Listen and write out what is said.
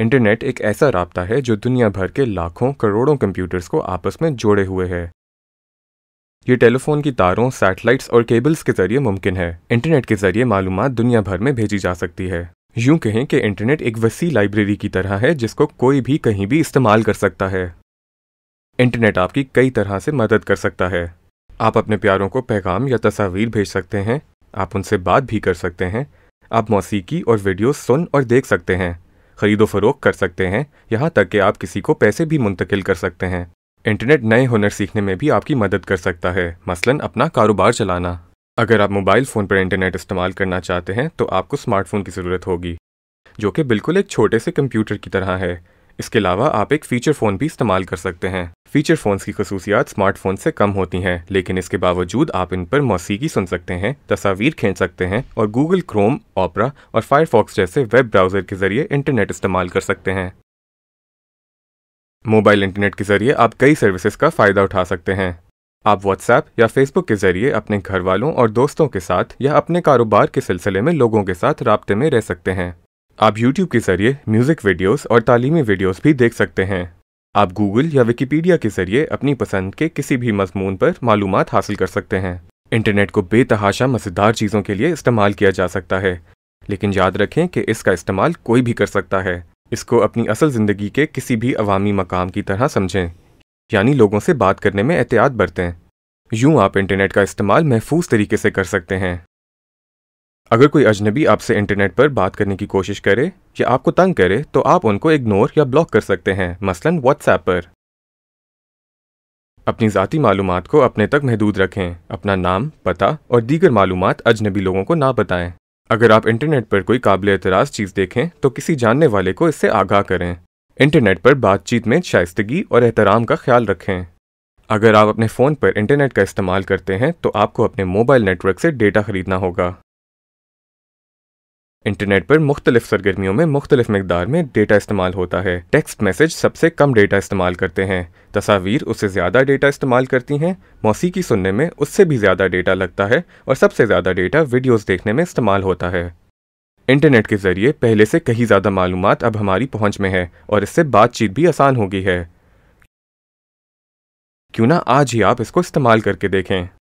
internet एक ऐसा रबता है जो दुनिया भर के लाखों करोड़ों कंप्यूटर्स को आपस में जोड़े हुए है ये टेलीफोन की तारों सैटेलाइट्स और केबल्स के जरिए मुमकिन है इंटरनेट के जरिए मालूम दुनिया भर में भेजी जा सकती है यूं कहें कि इंटरनेट एक वसी लाइब्रेरी की तरह है जिसको कोई भी कहीं भी इस्तेमाल कर सकता है इंटरनेट आपकी कई तरह से मदद कर सकता है आप अपने प्यारों को पैगाम या तस्वीर भेज सकते हैं आप उनसे बात भी कर सकते हैं आप मौसीकी और वीडियो सुन और देख सकते हैं खरीदो फरोख कर सकते हैं यहाँ तक कि आप किसी को पैसे भी मुंतकिल कर सकते हैं इंटरनेट नए हुनर सीखने में भी आपकी मदद कर सकता है मसलन अपना कारोबार चलाना अगर आप मोबाइल फ़ोन पर इंटरनेट इस्तेमाल करना चाहते हैं तो आपको स्मार्टफोन की ज़रूरत होगी जो कि बिल्कुल एक छोटे से कंप्यूटर की तरह है इसके अलावा आप एक फीचर फ़ोन भी इस्तेमाल कर सकते हैं फीचर फ़ोन्स की खसूसियात स्मार्टफोन से कम होती हैं लेकिन इसके बावजूद आप इन पर मौसीकी सुन सकते हैं तस्वीर खींच सकते हैं और गूगल क्रोम ओपरा और फायरफॉक्स जैसे वेब ब्राउज़र के ज़रिए इंटरनेट इस्तेमाल कर सकते हैं मोबाइल इंटरनेट के ज़रिए आप कई सर्विसेज का फ़ायदा उठा सकते हैं आप व्हाट्सएप या फेसबुक के ज़रिए अपने घर वालों और दोस्तों के साथ या अपने कारोबार के सिलसिले में लोगों के साथ रबते में रह सकते हैं आप YouTube के जरिए म्यूजिक वीडियोस और तालीमी वीडियोस भी देख सकते हैं आप गूगल या विकीपीडिया के जरिए अपनी पसंद के किसी भी मजमून पर मालूम हासिल कर सकते हैं इंटरनेट को बेतहाशा मज़ेदार चीज़ों के लिए इस्तेमाल किया जा सकता है लेकिन याद रखें कि इसका इस्तेमाल कोई भी कर सकता है इसको अपनी असल ज़िंदगी के किसी भी अवामी मकाम की तरह समझें यानी लोगों से बात करने में एहतियात बरतें यूँ आप इंटरनेट का इस्तेमाल महफूज तरीके से कर सकते हैं अगर कोई अजनबी आपसे इंटरनेट पर बात करने की कोशिश करे या आपको तंग करे तो आप उनको इग्नोर या ब्लॉक कर सकते हैं मसलन व्हाट्सएप पर अपनी ज़ाती मालूम को अपने तक महदूद रखें अपना नाम पता और दीगर मालूम अजनबी लोगों को ना बताएं अगर आप इंटरनेट पर कोई काबिल एतराज़ चीज़ देखें तो किसी जानने वाले को इससे आगाह करें इंटरनेट पर बातचीत में शाइस्तगी और एहतराम का ख्याल रखें अगर आप अपने फ़ोन पर इंटरनेट का इस्तेमाल करते हैं तो आपको अपने मोबाइल नेटवर्क से डेटा खरीदना होगा इंटरनेट पर मुख्तलिफ सरगर्मियों में मुख्तलिफ मकदार में डेटा इस्तेमाल होता है टेक्स्ट मैसेज सबसे कम डेटा इस्तेमाल करते हैं तस्वीर उससे ज़्यादा डेटा इस्तेमाल करती हैं मौसीकी सुनने में उससे भी ज़्यादा डेटा लगता है और सबसे ज़्यादा डेटा वीडियोज़ देखने में इस्तेमाल होता है इंटरनेट के ज़रिए पहले से कहीं ज़्यादा मालूम अब हमारी पहुंच में है और इससे बातचीत भी आसान होगी है क्यों ना आज ही आप इसको इस्तेमाल करके देखें